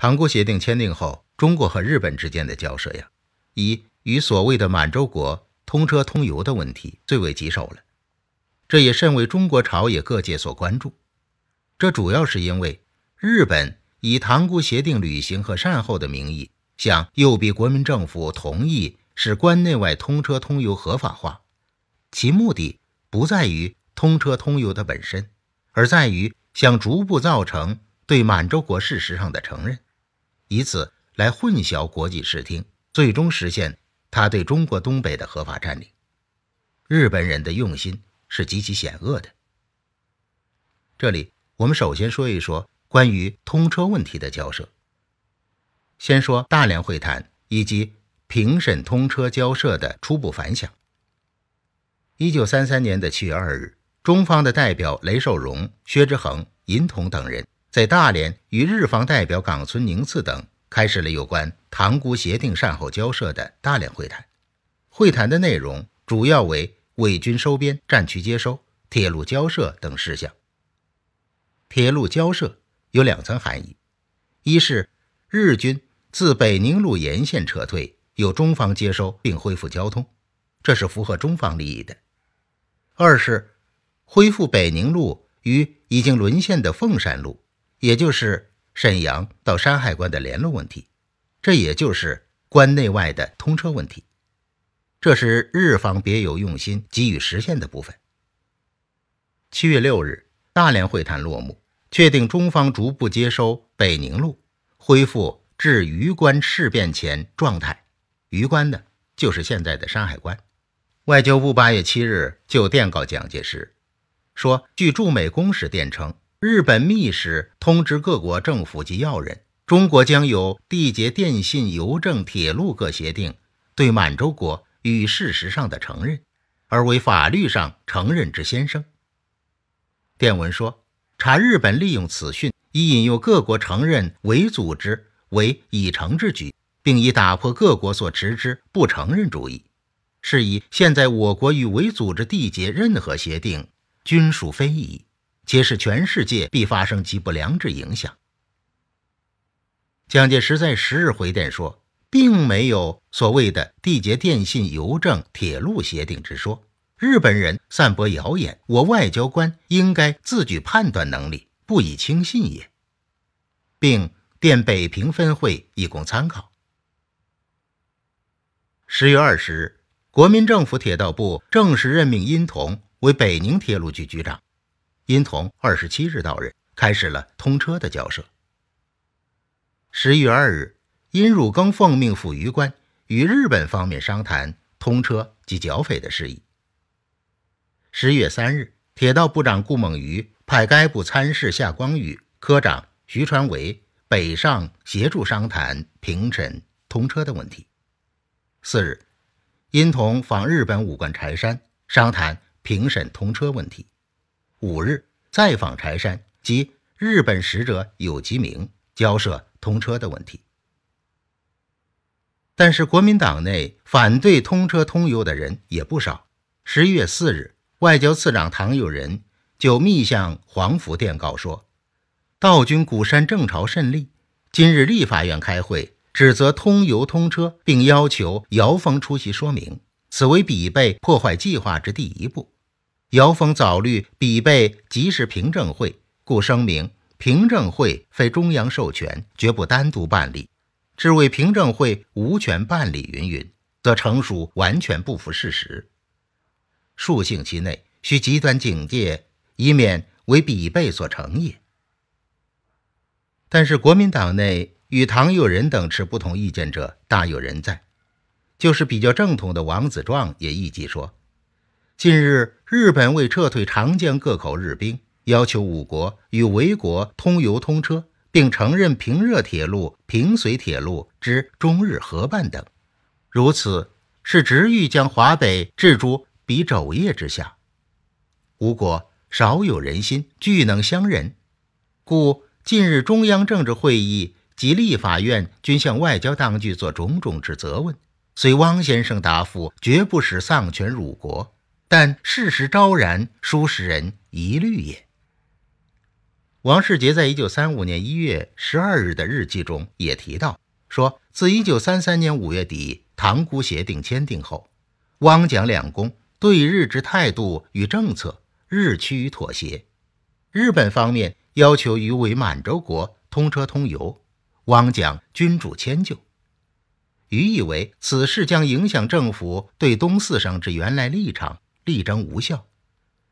塘沽协定签订后，中国和日本之间的交涉呀，以与所谓的满洲国通车通游的问题最为棘手了。这也甚为中国朝野各界所关注。这主要是因为日本以塘沽协定履行和善后的名义，向右臂国民政府同意使关内外通车通游合法化，其目的不在于通车通游的本身，而在于想逐步造成对满洲国事实上的承认。以此来混淆国际视听，最终实现他对中国东北的合法占领。日本人的用心是极其险恶的。这里我们首先说一说关于通车问题的交涉。先说大连会谈以及评审通车交涉的初步反响。一九三三年的七月二日，中方的代表雷寿荣、薛之恒、尹同等人。在大连与日方代表冈村宁次等开始了有关《塘沽协定》善后交涉的大连会谈。会谈的内容主要为伪军收编、战区接收、铁路交涉等事项。铁路交涉有两层含义：一是日军自北宁路沿线撤退，由中方接收并恢复交通，这是符合中方利益的；二是恢复北宁路与已经沦陷的凤山路。也就是沈阳到山海关的联络问题，这也就是关内外的通车问题，这是日方别有用心给予实现的部分。七月六日，大连会谈落幕，确定中方逐步接收北宁路，恢复至榆关事变前状态。榆关呢，就是现在的山海关。外交部八月七日就电告蒋介石，说据驻美公使电称。日本密使通知各国政府及要人，中国将有缔结电信、邮政、铁路各协定，对满洲国与事实上的承认，而为法律上承认之先生。电文说：“查日本利用此讯，以引诱各国承认伪组织为已成之举，并以打破各国所持之不承认主义。是以现在我国与伪组织缔结任何协定，均属非议。皆使全世界必发生极不良之影响。蒋介石在十日回电说，并没有所谓的缔结电信、邮政、铁路协定之说，日本人散播谣言，我外交官应该自举判断能力，不以轻信也，并电北平分会以供参考。十月二十日，国民政府铁道部正式任命殷同为北宁铁路局局长。因同二十七日到任，开始了通车的交涉。十月二日，殷汝耕奉命赴榆关，与日本方面商谈通车及剿匪的事宜。十月三日，铁道部长顾孟余派该部参事夏光宇、科长徐传维北上协助商谈评审通车的问题。四日，殷同访日本武官柴山，商谈评审通车问题。五日再访柴山及日本使者有吉明，交涉通车的问题。但是国民党内反对通车通邮的人也不少。十一月四日，外交次长唐友仁就密向黄辅电告说：“道军古山正朝胜利，今日立法院开会，指责通邮通车，并要求姚峰出席说明，此为彼辈破坏计划之第一步。”姚峰早虑彼辈即是凭证会，故声明凭证会非中央授权，绝不单独办理。至为凭证会无权办理云云，则成熟完全不符事实。数星期内需极端警戒，以免为彼辈所成也。但是国民党内与唐友仁等持不同意见者大有人在，就是比较正统的王子壮也一己说。近日，日本为撤退长江各口日兵，要求五国与维国通邮通车，并承认平热铁路、平绥铁路之中日合办等。如此是执欲将华北置诸比肘腋之下。吴国少有人心，俱能相忍，故近日中央政治会议及立法院均向外交当局做种种之责问。虽汪先生答复，绝不使丧权辱国。但事实昭然，书使人疑虑也。王世杰在一九三五年一月十二日的日记中也提到说：自一九三三年五月底《塘沽协定》签订后，汪蒋两公对日之态度与政策日趋于妥协。日本方面要求与伪满洲国通车通邮，汪蒋君主迁就。余以为此事将影响政府对东四省之原来立场。力争无效。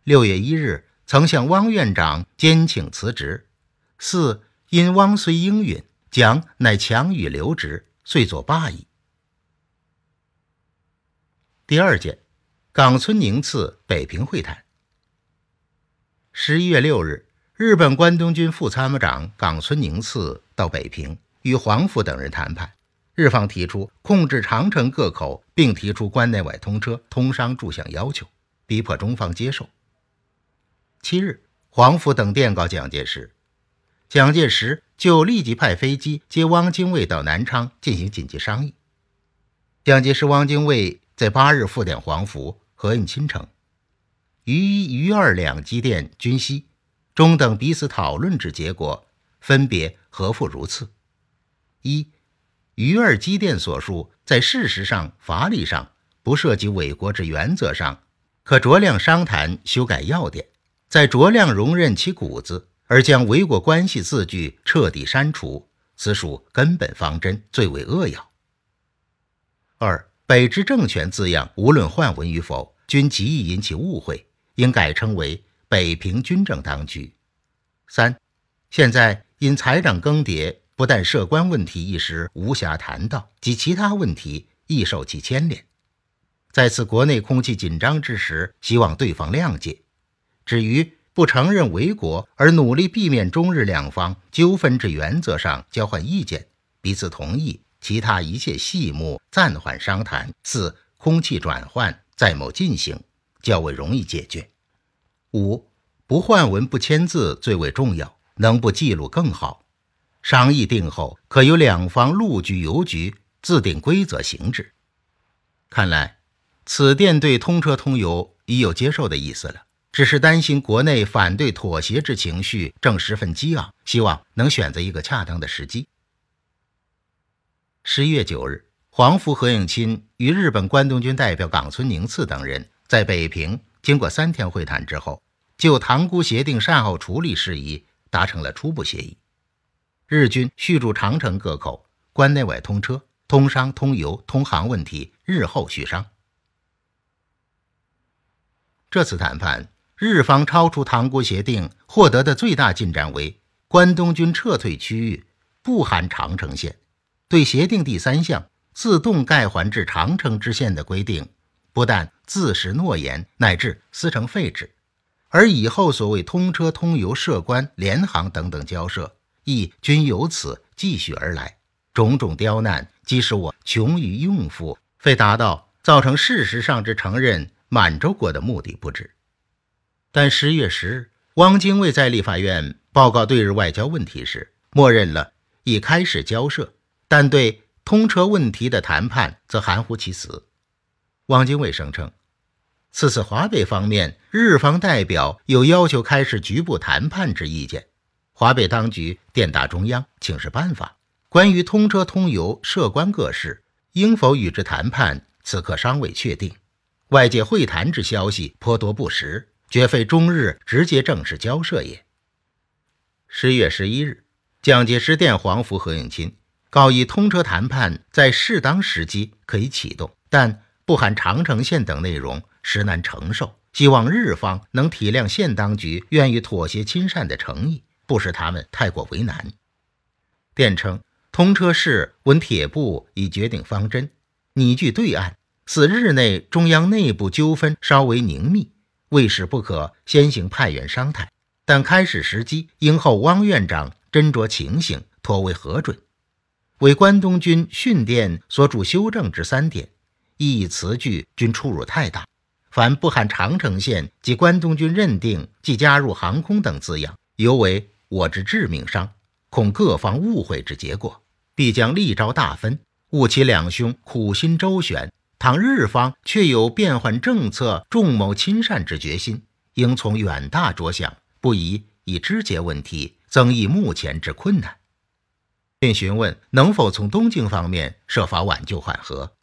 六月一日，曾向汪院长兼请辞职，四因汪虽应允，蒋乃强与留职，遂作罢矣。第二件，冈村宁次北平会谈。十一月六日，日本关东军副参谋长冈村宁次到北平与黄甫等人谈判。日方提出控制长城各口，并提出关内外通车、通商、住项要求。逼迫中方接受。七日，黄甫等电告蒋介石，蒋介石就立即派飞机接汪精卫到南昌进行紧急商议。蒋介石、汪精卫在八日复电黄甫、和应钦城，于一、于二两基电均悉，中等彼此讨论之结果，分别何复如次：一、于二基电所述，在事实上、法理上不涉及伪国之原则上。可酌量商谈修改要点，再酌量容忍其骨子，而将为果关系字句彻底删除，此属根本方针最为扼要。二、北支政权字样无论换文与否，均极易引起误会，应改称为北平军政当局。三、现在因财长更迭，不但涉官问题一时无暇谈到，及其他问题亦受其牵连。在此国内空气紧张之时，希望对方谅解。至于不承认为国，而努力避免中日两方纠纷之原则上交换意见，彼此同意其他一切细目暂缓商谈。四、空气转换在某进行较为容易解决。五、不换文不签字最为重要，能不记录更好。商议定后，可由两方陆局、邮局自定规则行之。看来。此电对通车通邮已有接受的意思了，只是担心国内反对妥协之情绪正十分激昂，希望能选择一个恰当的时机。十一月九日，黄福、何应钦与日本关东军代表冈村宁次等人在北平经过三天会谈之后，就塘沽协定善后处理事宜达成了初步协议。日军续驻长城各口，关内外通车、通商、通邮、通航问题，日后续商。这次谈判，日方超出《塘沽协定》获得的最大进展为关东军撤退区域不含长城线。对协定第三项“自动盖还至长城之线”的规定，不但自食诺言，乃至撕成废纸。而以后所谓通车、通邮、设关、联航等等交涉，亦均由此继续而来。种种刁难，即使我穷于应付，非达到造成事实上之承认。满洲国的目的不止，但十月十日，汪精卫在立法院报告对日外交问题时，默认了已开始交涉，但对通车问题的谈判则含糊其辞。汪精卫声称，此次华北方面日方代表有要求开始局部谈判之意见，华北当局电达中央请示办法，关于通车通游涉关各事，应否与之谈判，此刻尚未确定。外界会谈之消息颇多不实，绝非中日直接正式交涉也。十月十一日，蒋介石电黄福合影亲，告以通车谈判在适当时机可以启动，但不含长城线等内容，实难承受。希望日方能体谅县当局愿意妥协亲善的诚意，不使他们太过为难。电称通车事，闻铁布已决定方针，拟据对岸。四日内，中央内部纠纷稍为凝密，为使不可先行派员商谈，但开始时机应候汪院长斟酌情形，妥为核准。为关东军训电所主修正之三点，义词句均出入太大，凡不含长城线及关东军认定即加入航空等字样，尤为我之致命伤，恐各方误会之结果，必将力招大分，误其两兄苦心周旋。倘日方确有变换政策、重谋亲善之决心，应从远大着想，不宜以肢节问题增益目前之困难，并询问能否从东京方面设法挽救缓和。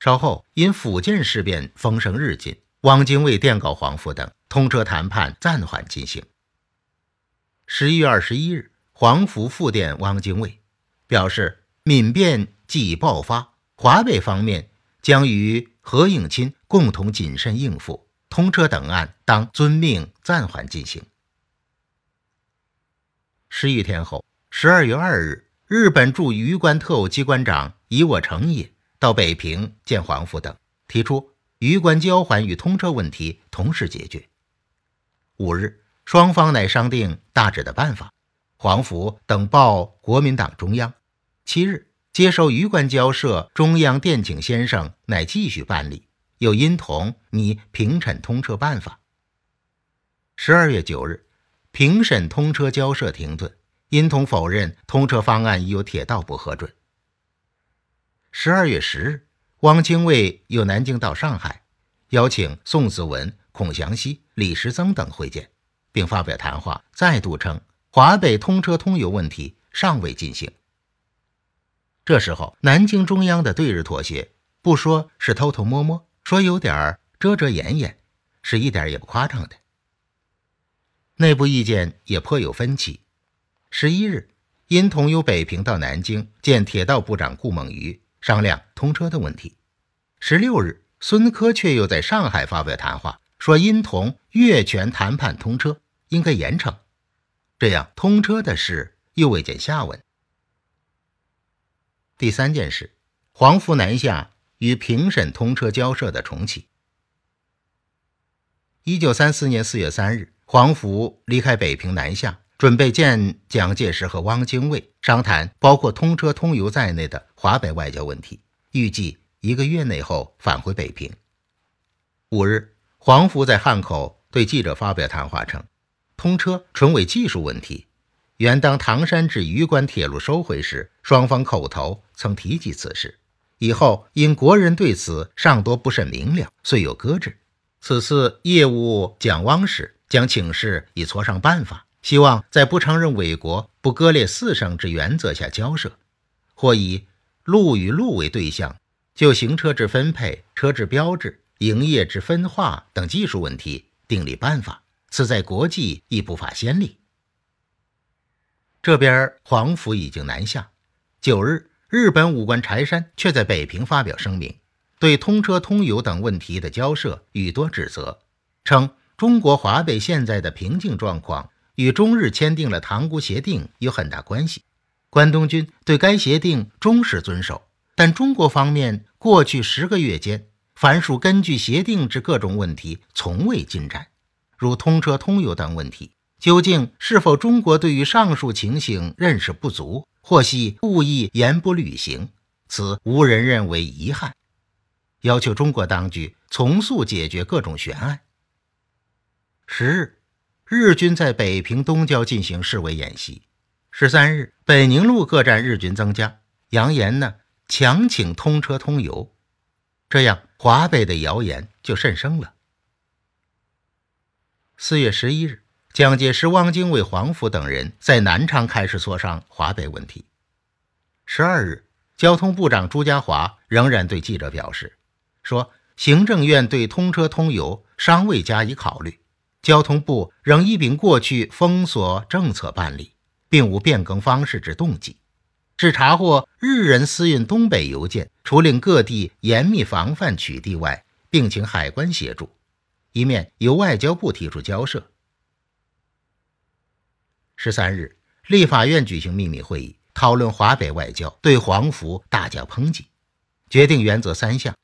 稍后因福建事变风声日紧，汪精卫电告黄甫等，通车谈判暂缓进行。十一月二十一日，黄甫复电汪精卫，表示闽变既爆发，华北方面。将与何应钦共同谨慎应付通车等案，当遵命暂缓进行。十余天后，十二月二日，日本驻榆关特务机关长以我诚意到北平见黄甫等，提出榆关交还与通车问题同时解决。五日，双方乃商定大致的办法，黄甫等报国民党中央。七日。接受鱼关交涉，中央电请先生乃继续办理，又因同拟评审通车办法。十二月九日，评审通车交涉停顿，因同否认通车方案已有铁道部核准。十二月十日，汪精卫由南京到上海，邀请宋子文、孔祥熙、李时增等会见，并发表谈话，再度称华北通车通邮问题尚未进行。这时候，南京中央的对日妥协，不说是偷偷摸摸，说有点遮遮掩掩，是一点也不夸张的。内部意见也颇有分歧。十一日，殷同由北平到南京，见铁道部长顾孟余，商量通车的问题。十六日，孙科却又在上海发表谈话，说殷同越权谈判通车，应该严惩。这样，通车的事又未见下文。第三件事，黄福南下与评审通车交涉的重启。一九三四年四月三日，黄福离开北平南下，准备见蒋介石和汪精卫商谈包括通车通邮在内的华北外交问题，预计一个月内后返回北平。五日，黄福在汉口对记者发表谈话称，通车纯为技术问题，原当唐山至榆关铁路收回时，双方口头。曾提及此事，以后因国人对此尚多不甚明了，遂有搁置。此次业务蒋汪时，将请示以磋商办法，希望在不承认伪国、不割裂四省之原则下交涉，或以路与路为对象，就行车之分配、车制标志、营业之分化等技术问题订立办法。此在国际亦不乏先例。这边黄甫已经南下，九日。日本武官柴山却在北平发表声明，对通车通邮等问题的交涉予多指责，称中国华北现在的平静状况与中日签订了塘沽协定有很大关系。关东军对该协定忠实遵守，但中国方面过去十个月间，凡属根据协定之各种问题，从未进展，如通车通邮等问题。究竟是否中国对于上述情形认识不足，或系故意言不履行？此无人认为遗憾。要求中国当局从速解决各种悬案。十日，日军在北平东郊进行示威演习。十三日，北宁路各站日军增加，扬言呢强请通车通邮，这样华北的谣言就甚生了。四月十一日。蒋介石、汪精卫、黄甫等人在南昌开始磋商华北问题。十二日，交通部长朱家骅仍然对记者表示：“说行政院对通车通邮尚未加以考虑，交通部仍一秉过去封锁政策办理，并无变更方式之动机。只查获日人私运东北邮件，除令各地严密防范取缔外，并请海关协助，一面由外交部提出交涉。”十三日，立法院举行秘密会议，讨论华北外交，对黄福大加抨击，决定原则三项：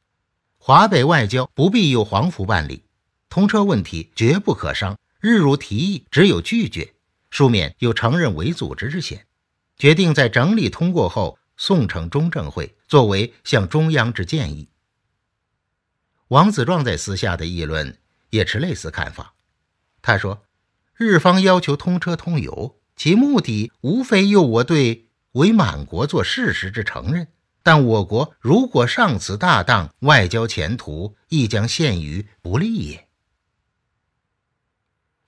华北外交不必由黄福办理，通车问题绝不可商，日如提议只有拒绝，书面有承认伪组织之嫌。决定在整理通过后送呈中正会，作为向中央之建议。王子壮在私下的议论也持类似看法，他说。日方要求通车通游，其目的无非诱我对伪满国做事实之承认。但我国如果上此大当，外交前途亦将陷于不利也。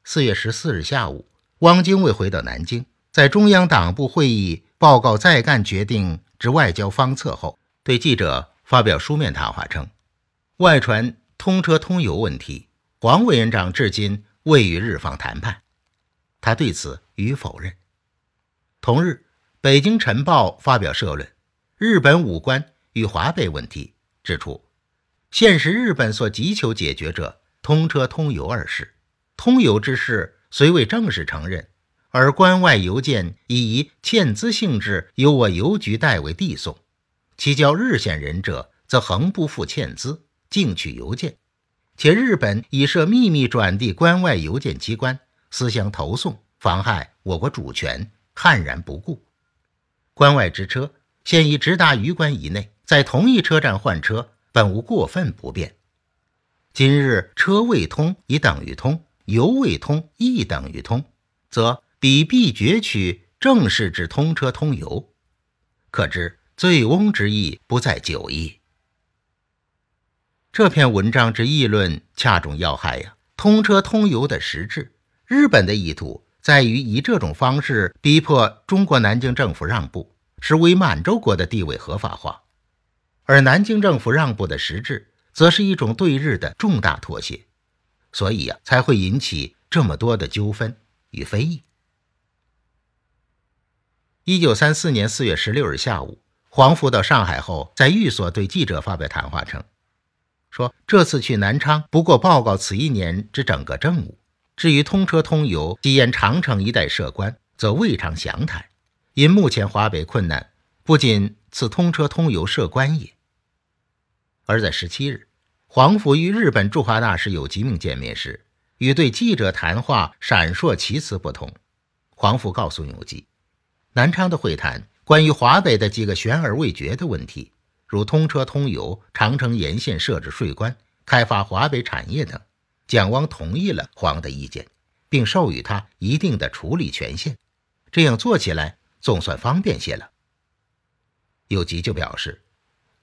四月十四日下午，汪精卫回到南京，在中央党部会议报告在干决定之外交方策后，对记者发表书面谈话称：“外传通车通游问题，黄委员长至今。”未与日方谈判，他对此予以否认。同日，《北京晨报》发表社论《日本武官与华北问题》，指出：现实日本所急求解决者，通车通邮二事。通邮之事虽未正式承认，而关外邮件已以欠资性质由我邮局代为递送，其交日线人者，则恒不付欠资，径取邮件。且日本已设秘密转递关外邮件机关，私相投送，妨害我国主权，悍然不顾。关外之车现已直达榆关以内，在同一车站换车，本无过分不便。今日车未通，已等于通；油未通，亦等于通，则彼必攫取，正是之通车通油。可知醉翁之意不在酒矣。这篇文章之议论恰中要害呀！通车通邮的实质，日本的意图在于以这种方式逼迫中国南京政府让步，是伪满洲国的地位合法化；而南京政府让步的实质，则是一种对日的重大妥协，所以呀，才会引起这么多的纠纷与非议。一九三四年四月十六日下午，黄福到上海后，在寓所对记者发表谈话称。说这次去南昌，不过报告此一年之整个政务。至于通车通邮、西延长城一带设官，则未尝详谈。因目前华北困难，不仅此通车通邮设官也。而在十七日，黄甫与日本驻华大使有吉命见面时，与对记者谈话闪烁其词不同，黄甫告诉永吉，南昌的会谈关于华北的几个悬而未决的问题。如通车通邮、长城沿线设置税关，开发华北产业等。蒋汪同意了黄的意见，并授予他一定的处理权限。这样做起来总算方便些了。有吉就表示，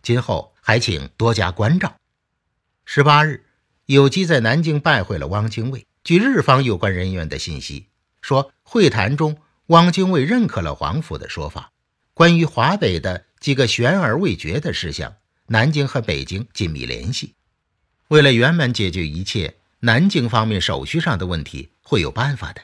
今后还请多加关照。十八日，有吉在南京拜会了汪精卫。据日方有关人员的信息说，会谈中汪精卫认可了黄甫的说法，关于华北的。几个悬而未决的事项，南京和北京紧密联系。为了圆满解决一切，南京方面手续上的问题会有办法的。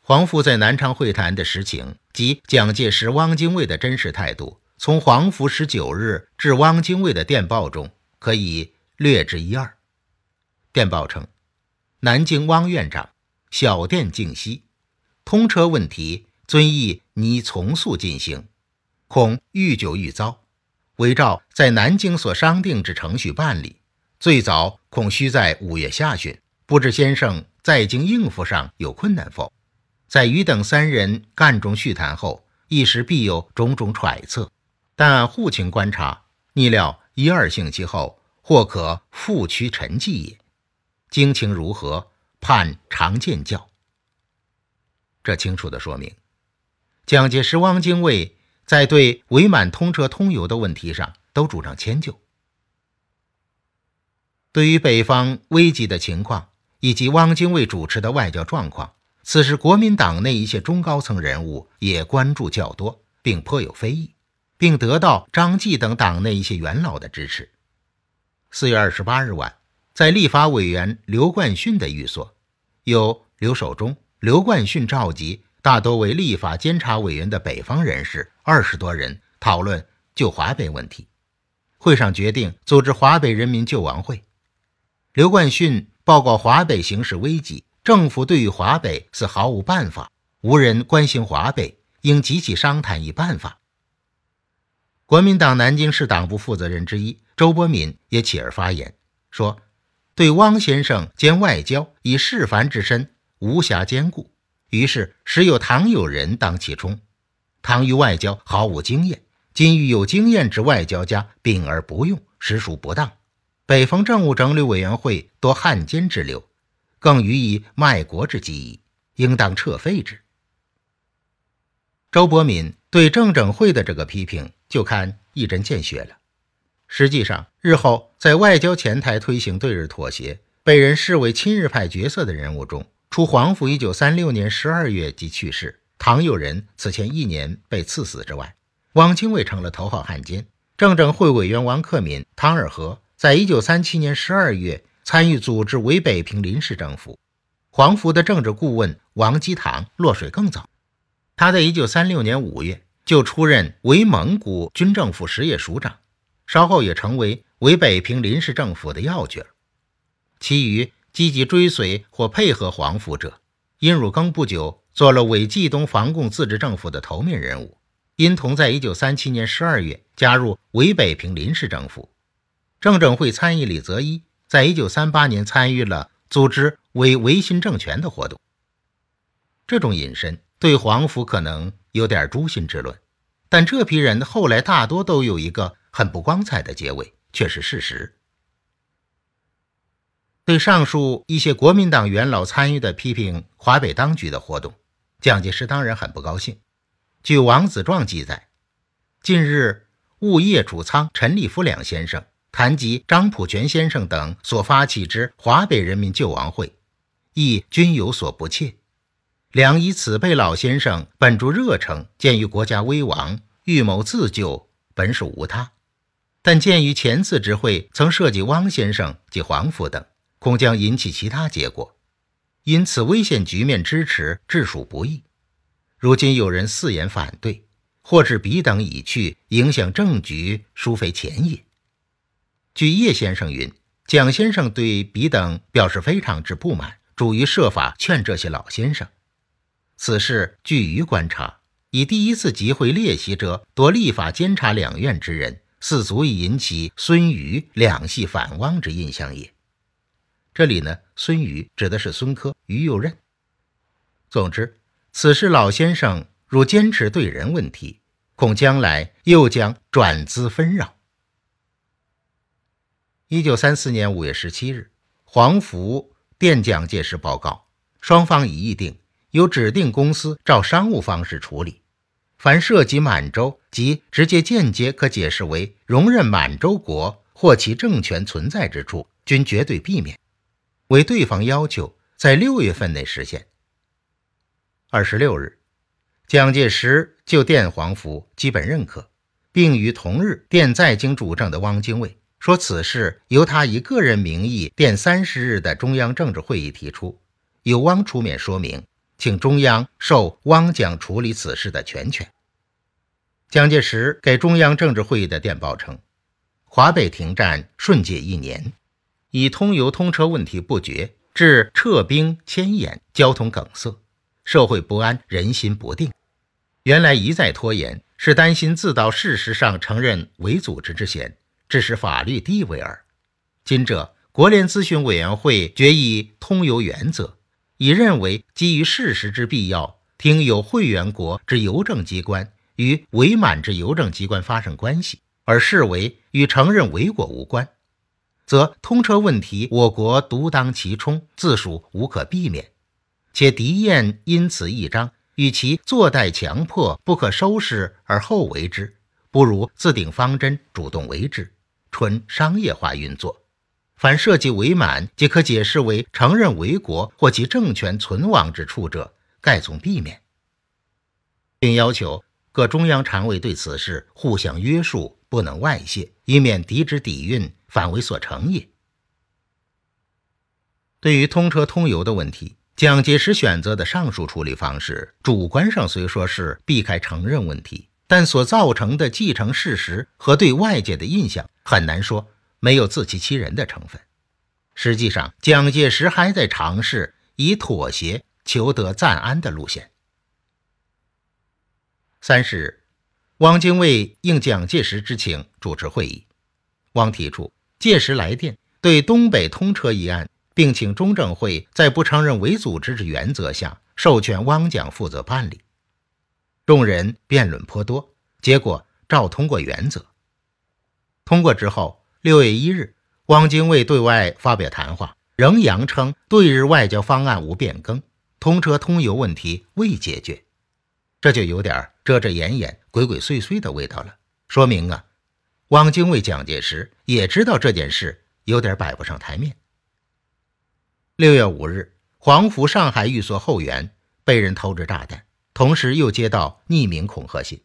黄复在南昌会谈的实情及蒋介石、汪精卫的真实态度，从黄复十九日至汪精卫的电报中可以略知一二。电报称：“南京汪院长小电静息，通车问题遵义拟从速进行。”恐愈久愈糟，唯照在南京所商定之程序办理。最早恐需在五月下旬，不知先生在京应付上有困难否？在余等三人干中叙谈后，一时必有种种揣测，但互情观察，逆料一二星期后或可复趋沉寂也。经情如何？盼常见教。这清楚的说明，蒋介石、汪精卫。在对伪满通车通邮的问题上，都主张迁就。对于北方危急的情况以及汪精卫主持的外交状况，此时国民党内一些中高层人物也关注较多，并颇有非议，并得到张继等党内一些元老的支持。四月二十八日晚，在立法委员刘冠勋的寓所，有刘守忠、刘冠勋召集，大多为立法监察委员的北方人士。二十多人讨论救华北问题，会上决定组织华北人民救亡会。刘冠勋报告华北形势危急，政府对于华北是毫无办法，无人关心华北，应集极商谈一办法。国民党南京市党部负责人之一周伯敏也起而发言，说：“对汪先生兼外交，以世凡之身，无暇兼顾，于是时有唐友仁当其冲。”唐于外交毫无经验，今遇有经验之外交家病而不用，实属不当。北方政务整理委员会多汉奸之流，更予以卖国之计，应当撤废之。周伯敏对政整会的这个批评，就看一针见血了。实际上，日后在外交前台推行对日妥协，被人视为亲日派角色的人物中，除黄甫一九三六年十二月即去世。唐幼仁此前一年被刺死之外，汪精卫成了头号汉奸。政政会委员王克敏、唐尔和，在一九三七年十二月参与组织伪北平临时政府。黄福的政治顾问王基堂落水更早，他在一九三六年五月就出任伪蒙古军政府实业署长，稍后也成为伪北平临时政府的要角。其余积极追随或配合黄福者，殷汝耕不久。做了伪冀东防共自治政府的头面人物，殷同在一九三七年十二月加入伪北平临时政府，政政会参议李泽一在一九三八年参与了组织伪维新政权的活动。这种隐身对皇甫可能有点诛心之论，但这批人后来大多都有一个很不光彩的结尾，却是事实。对上述一些国民党元老参与的批评华北当局的活动，蒋介石当然很不高兴。据王子壮记载，近日物业主仓陈立夫两先生谈及张普全先生等所发起之华北人民救亡会，亦均有所不切。两以此辈老先生本着热诚，鉴于国家危亡，预谋自救，本属无他。但鉴于前次之会曾涉及汪先生及黄甫等，恐将引起其他结果。因此，危险局面支持至属不易。如今有人四言反对，或是彼等已去，影响政局殊非前也。据叶先生云，蒋先生对彼等表示非常之不满，主于设法劝这些老先生。此事据于观察，以第一次集会列席者夺立法监察两院之人，似足以引起孙余两系反汪之印象也。这里呢，孙瑜指的是孙科、于右任。总之，此事老先生如坚持对人问题，恐将来又将转资纷扰。一九三四年五月十七日，黄福电蒋介石报告：双方已议定，由指定公司照商务方式处理，凡涉及满洲及直接、间接可解释为容忍满洲国或其政权存在之处，均绝对避免。为对方要求在六月份内实现。二十六日，蒋介石就电黄辅基本认可，并于同日电在京主政的汪精卫说：“此事由他以个人名义电三十日的中央政治会议提出，由汪出面说明，请中央授汪蒋处理此事的全权。”蒋介石给中央政治会议的电报称：“华北停战顺解一年。”以通邮通车问题不绝，致撤兵迁延，交通梗塞，社会不安，人心不定。原来一再拖延，是担心自导事实上承认伪组织之嫌，致使法律地位耳。今者国联咨询委员会决议通邮原则，已认为基于事实之必要，听有会员国之邮政机关与伪满之邮政机关发生关系，而视为与承认伪果无关。则通车问题，我国独当其冲，自属无可避免，且敌燕因此一张，与其坐待强迫、不可收拾而后为之，不如自定方针，主动为之，纯商业化运作。凡涉及伪满，即可解释为承认为国或其政权存亡之处者，概从避免，并要求各中央常委对此事互相约束，不能外泄，以免敌之底蕴。反为所成也。对于通车通邮的问题，蒋介石选择的上述处理方式，主观上虽说是避开承认问题，但所造成的继承事实和对外界的印象，很难说没有自欺欺人的成分。实际上，蒋介石还在尝试以妥协求得暂安的路线。三日，汪精卫应蒋介石之请主持会议，汪提出。届时来电，对东北通车一案，并请中证会在不承认伪组织之原则下，授权汪蒋负责办理。众人辩论颇多，结果照通过原则。通过之后，六月一日，汪精卫对外发表谈话，仍扬称对日外交方案无变更，通车通邮问题未解决，这就有点遮遮掩掩、鬼鬼祟祟的味道了。说明啊。汪精卫、蒋介石也知道这件事有点摆不上台面。六月五日，黄埔上海寓所后园被人偷掷炸弹，同时又接到匿名恐吓信。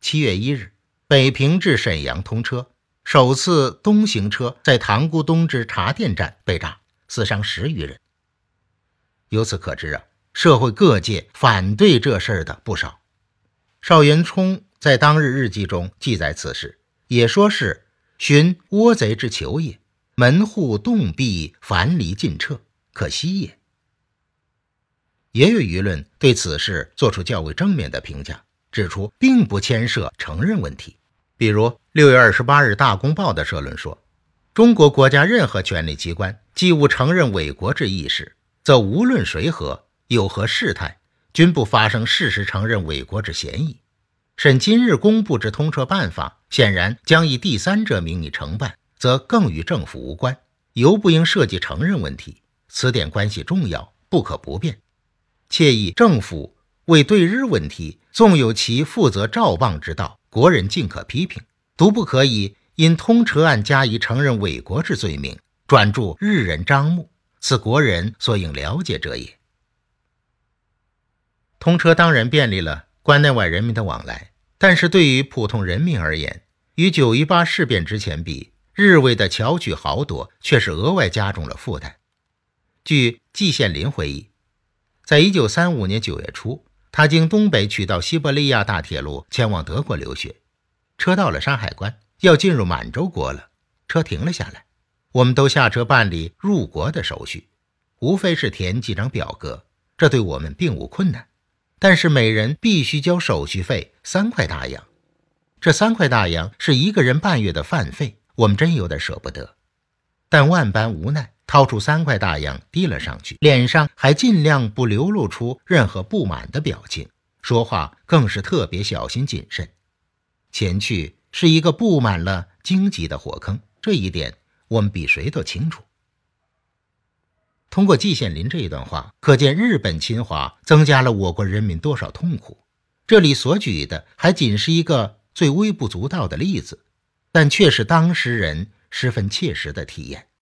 七月一日，北平至沈阳通车，首次东行车在塘沽东至茶店站被炸，死伤十余人。由此可知啊，社会各界反对这事儿的不少。邵元冲在当日日记中记载此事。也说是寻倭贼之求也，门户洞壁，樊篱尽撤，可惜也。也有舆论对此事作出较为正面的评价，指出并不牵涉承认问题。比如六月二十八日《大公报》的社论说：“中国国家任何权力机关既无承认伪国之意识，则无论谁何有何事态，均不发生事实承认伪国之嫌疑。”审今日公布之通车办法，显然将以第三者名义承办，则更与政府无关，尤不应涉及承认问题。此点关系重要，不可不变。且以政府为对日问题，纵有其负责照望之道，国人尽可批评，独不可以因通车案加以承认伪国之罪名，转注日人张目。此国人所应了解者也。通车当然便利了。关内外人民的往来，但是对于普通人民而言，与九一八事变之前比，日伪的巧取豪夺却是额外加重了负担。据季羡林回忆，在一九三五年九月初，他经东北取道西伯利亚大铁路，前往德国留学。车到了山海关，要进入满洲国了，车停了下来，我们都下车办理入国的手续，无非是填几张表格，这对我们并无困难。但是每人必须交手续费三块大洋，这三块大洋是一个人半月的饭费，我们真有点舍不得。但万般无奈，掏出三块大洋递了上去，脸上还尽量不流露出任何不满的表情，说话更是特别小心谨慎。前去是一个布满了荆棘的火坑，这一点我们比谁都清楚。通过季羡林这一段话，可见日本侵华增加了我国人民多少痛苦。这里所举的还仅是一个最微不足道的例子，但却是当时人十分切实的体验。